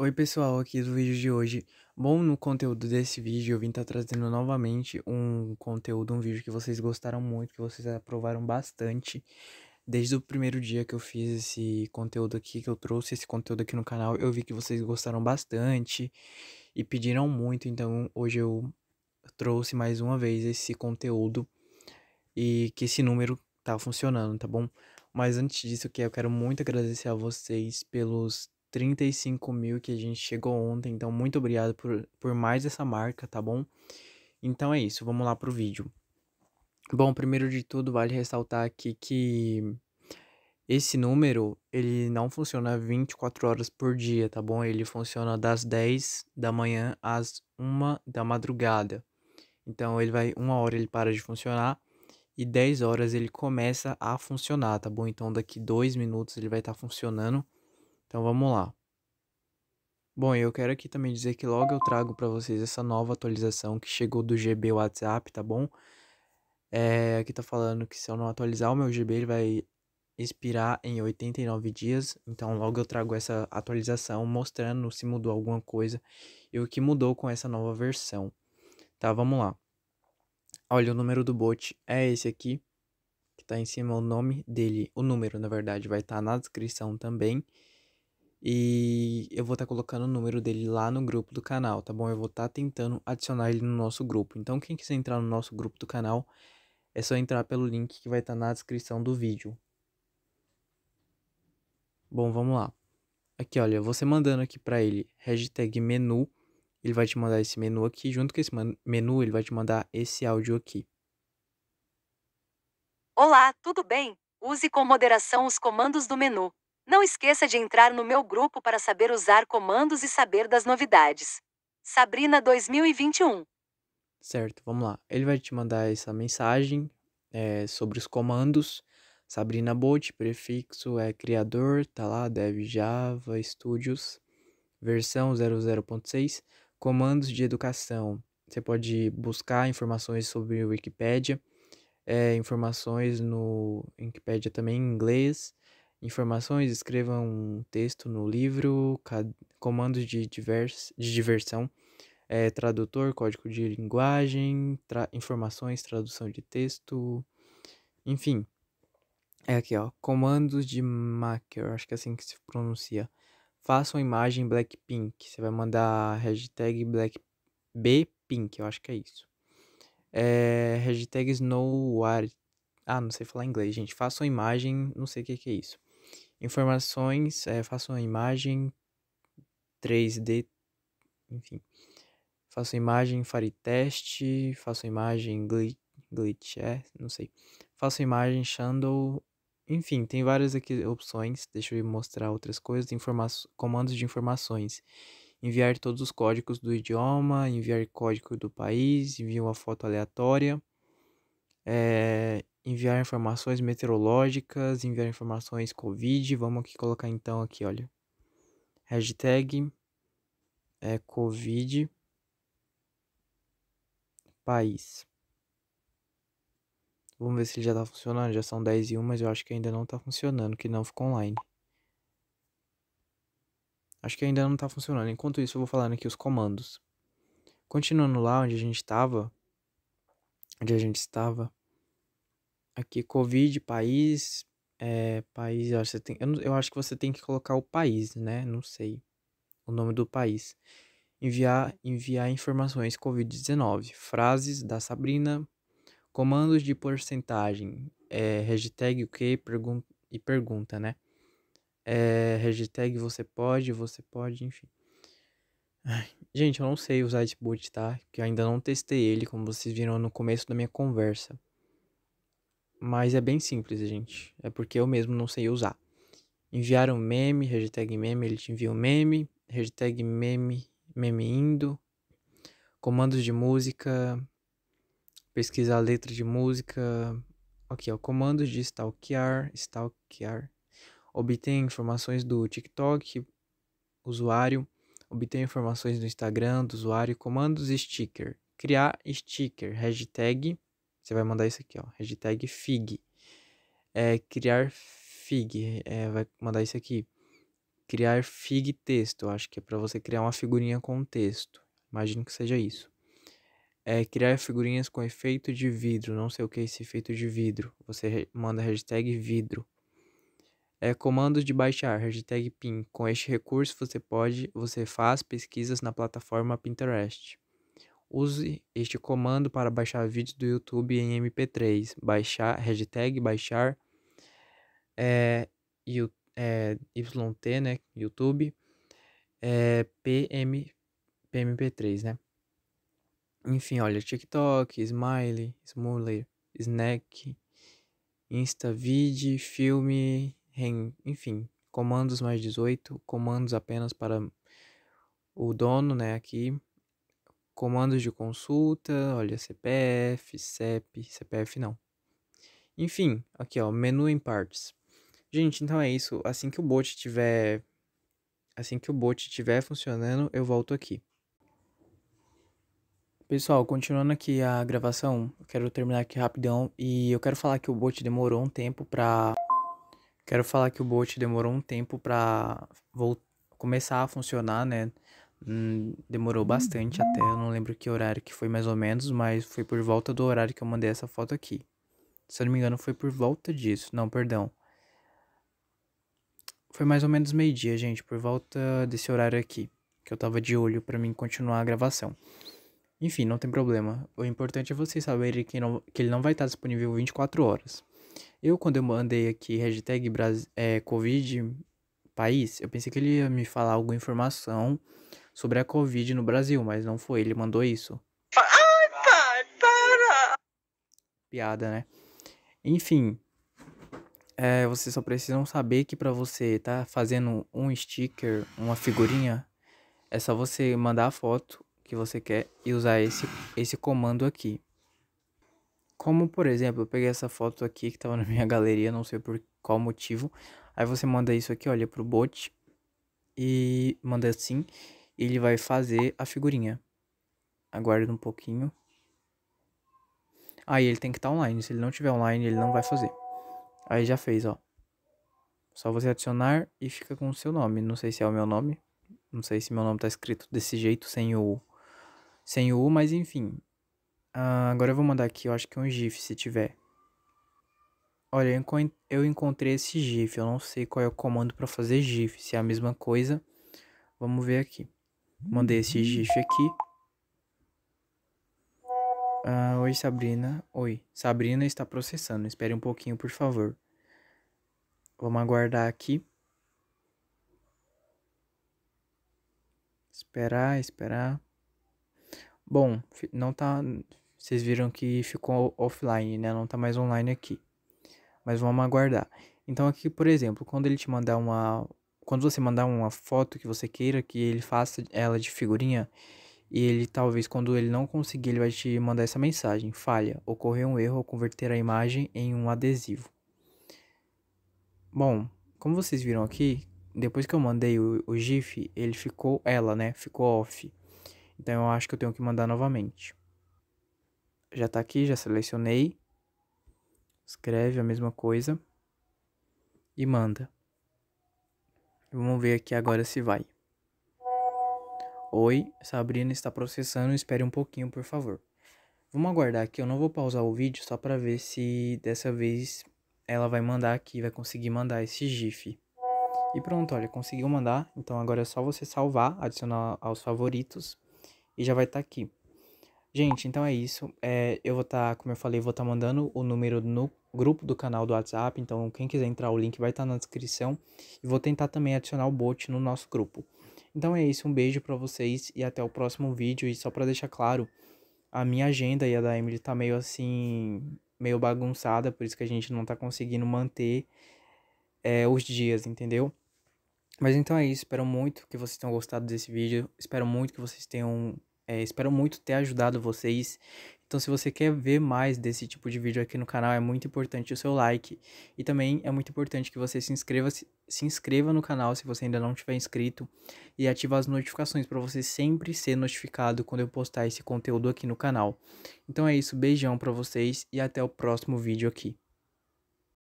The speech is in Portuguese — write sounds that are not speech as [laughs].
Oi pessoal, aqui do vídeo de hoje. Bom, no conteúdo desse vídeo eu vim estar tá trazendo novamente um conteúdo, um vídeo que vocês gostaram muito, que vocês aprovaram bastante. Desde o primeiro dia que eu fiz esse conteúdo aqui, que eu trouxe esse conteúdo aqui no canal, eu vi que vocês gostaram bastante e pediram muito, então hoje eu trouxe mais uma vez esse conteúdo e que esse número tá funcionando, tá bom? Mas antes disso, que eu quero muito agradecer a vocês pelos 35 mil que a gente chegou ontem. Então, muito obrigado por, por mais essa marca, tá bom? Então é isso, vamos lá pro vídeo. Bom, primeiro de tudo, vale ressaltar aqui que esse número, ele não funciona 24 horas por dia, tá bom? Ele funciona das 10 da manhã às 1 da madrugada. Então ele vai uma hora ele para de funcionar e 10 horas ele começa a funcionar, tá bom? Então daqui 2 minutos ele vai estar tá funcionando então vamos lá. Bom, eu quero aqui também dizer que logo eu trago para vocês essa nova atualização que chegou do GB WhatsApp, tá bom? É, aqui tá falando que se eu não atualizar o meu GB, ele vai expirar em 89 dias. Então logo eu trago essa atualização mostrando se mudou alguma coisa e o que mudou com essa nova versão. Tá, vamos lá. Olha, o número do bot é esse aqui, que tá em cima o nome dele, o número, na verdade, vai estar tá na descrição também. E eu vou estar tá colocando o número dele lá no grupo do canal, tá bom? Eu vou estar tá tentando adicionar ele no nosso grupo. Então, quem quiser entrar no nosso grupo do canal, é só entrar pelo link que vai estar tá na descrição do vídeo. Bom, vamos lá. Aqui, olha, você mandando aqui para ele hashtag menu, ele vai te mandar esse menu aqui. Junto com esse menu, ele vai te mandar esse áudio aqui. Olá, tudo bem? Use com moderação os comandos do menu. Não esqueça de entrar no meu grupo para saber usar comandos e saber das novidades. Sabrina 2021. Certo, vamos lá. Ele vai te mandar essa mensagem é, sobre os comandos. Sabrina Bolt, prefixo é criador, tá lá, dev Java Studios, versão 00.6, comandos de educação. Você pode buscar informações sobre Wikipedia. é, informações no Wikipedia também em inglês, informações, escreva um texto no livro, comandos de, divers, de diversão, é, tradutor, código de linguagem, tra informações, tradução de texto, enfim. É aqui, ó, comandos de Maker, acho que é assim que se pronuncia. Faça uma imagem Blackpink, você vai mandar hashtag Black, eu acho que é isso. É, hashtag Snow Ah, não sei falar inglês, gente. Faça uma imagem, não sei o que, que é isso informações, é, faço uma imagem 3D, enfim, faço imagem, farei teste, faço imagem glitch, glitch é, não sei, faço imagem shadow, enfim, tem várias aqui opções, deixa eu mostrar outras coisas, comandos de informações, enviar todos os códigos do idioma, enviar código do país, enviar uma foto aleatória, é, enviar informações meteorológicas, enviar informações COVID. Vamos aqui colocar então aqui, olha. Hashtag é COVID país. Vamos ver se ele já tá funcionando. Já são 10 e 1, mas eu acho que ainda não tá funcionando, que não ficou online. Acho que ainda não tá funcionando. Enquanto isso, eu vou falando aqui os comandos. Continuando lá onde a gente estava, onde a gente estava, Aqui, Covid, país. É, país, eu acho, que você tem, eu, eu acho que você tem que colocar o país, né? Não sei. O nome do país. Enviar, enviar informações Covid-19. Frases da Sabrina. Comandos de porcentagem. É, hashtag o que? Pergun e pergunta, né? É, hashtag você pode, você pode, enfim. gente, eu não sei usar esse boot, tá? que eu ainda não testei ele, como vocês viram no começo da minha conversa. Mas é bem simples, gente. É porque eu mesmo não sei usar. Enviar um meme, hashtag meme, ele te envia um meme, hashtag meme, meme indo, comandos de música, pesquisar a letra de música. Aqui, ó, comandos de stalkear, stalkear. obter informações do TikTok, usuário, obter informações do Instagram, do usuário, comandos sticker, criar sticker, hashtag você vai mandar isso aqui, ó. Hashtag FIG. É, criar FIG. É, vai mandar isso aqui. Criar FIG texto. Acho que é para você criar uma figurinha com texto. Imagino que seja isso. É, criar figurinhas com efeito de vidro. Não sei o que é esse efeito de vidro. Você manda hashtag vidro. É, comandos de baixar, hashtag PIN. Com este recurso você pode, você faz pesquisas na plataforma Pinterest. Use este comando para baixar vídeos do YouTube em MP3. Baixar, hashtag baixar é, you, é, eh, YT, né? YouTube é, eh, PM, PMP3, né? Enfim, olha, TikTok, Smiley, Smuller, Snack, InstaVid, filme, rem, enfim, comandos mais 18, comandos apenas para o dono, né, aqui, comandos de consulta, olha CPF, CEP, CPF não. Enfim, aqui ó, menu em partes. Gente, então é isso. Assim que o bot tiver assim que o bot estiver funcionando, eu volto aqui. Pessoal, continuando aqui a gravação, eu quero terminar aqui rapidão e eu quero falar que o bot demorou um tempo pra quero falar que o bot demorou um tempo pra começar a funcionar, né? Hum, demorou bastante até, eu não lembro que horário que foi mais ou menos, mas foi por volta do horário que eu mandei essa foto aqui. Se eu não me engano, foi por volta disso. Não, perdão. Foi mais ou menos meio-dia, gente, por volta desse horário aqui, que eu tava de olho para mim continuar a gravação. Enfim, não tem problema. O importante é vocês saberem que, não, que ele não vai estar disponível 24 horas. Eu, quando eu mandei aqui hashtag Bras, é, Covid país, eu pensei que ele ia me falar alguma informação sobre a Covid no Brasil, mas não foi, ele mandou isso. Ai, pai, para! Piada, né? Enfim, é, vocês só precisam saber que para você tá fazendo um sticker, uma figurinha, é só você mandar a foto que você quer e usar esse, esse comando aqui. Como, por exemplo, eu peguei essa foto aqui que tava na minha [laughs] galeria, não sei por qual motivo. Aí você manda isso aqui, olha, pro bot e manda assim ele vai fazer a figurinha. Aguarda um pouquinho. Aí ele tem que estar tá online. Se ele não tiver online, ele não vai fazer. Aí já fez, ó. Só você adicionar e fica com o seu nome. Não sei se é o meu nome. Não sei se meu nome tá escrito desse jeito, sem o sem o mas enfim. Ah, agora eu vou mandar aqui, eu acho que um GIF, se tiver. Olha, eu, eu encontrei esse GIF. Eu não sei qual é o comando para fazer GIF, se é a mesma coisa. Vamos ver aqui. Mandei esse GIF aqui. Ah, oi, Sabrina. Oi, Sabrina está processando. Espere um pouquinho, por favor. Vamos aguardar aqui. Esperar, esperar. Bom, não tá. Vocês viram que ficou offline, né? Não tá mais online aqui. Mas vamos aguardar. Então, aqui, por exemplo, quando ele te mandar uma, quando você mandar uma foto que você queira que ele faça ela de figurinha, e ele talvez quando ele não conseguir, ele vai te mandar essa mensagem: falha, ocorreu um erro ao converter a imagem em um adesivo. Bom, como vocês viram aqui, depois que eu mandei o, o GIF, ele ficou ela, né? Ficou off. Então eu acho que eu tenho que mandar novamente. Já tá aqui, já selecionei. Escreve a mesma coisa e manda. Vamos ver aqui agora se vai. Oi, Sabrina está processando, espere um pouquinho, por favor. Vamos aguardar aqui, eu não vou pausar o vídeo só para ver se dessa vez ela vai mandar aqui, vai conseguir mandar esse GIF. E pronto, olha, conseguiu mandar, então agora é só você salvar, adicionar aos favoritos e já vai estar tá aqui. Gente, então é isso, é, eu vou estar, tá, como eu falei, vou estar tá mandando o número no grupo do canal do WhatsApp, então quem quiser entrar o link vai estar tá na descrição e vou tentar também adicionar o bot no nosso grupo. Então é isso, um beijo para vocês e até o próximo vídeo. E só para deixar claro, a minha agenda e a da Emily tá meio assim, meio bagunçada, por isso que a gente não tá conseguindo manter é, os dias, entendeu? Mas então é isso, espero muito que vocês tenham gostado desse vídeo, espero muito que vocês tenham, é, espero muito ter ajudado vocês então, se você quer ver mais desse tipo de vídeo aqui no canal, é muito importante o seu like. E também é muito importante que você se inscreva, se, se inscreva no canal se você ainda não tiver inscrito e ative as notificações para você sempre ser notificado quando eu postar esse conteúdo aqui no canal. Então é isso, beijão para vocês e até o próximo vídeo aqui.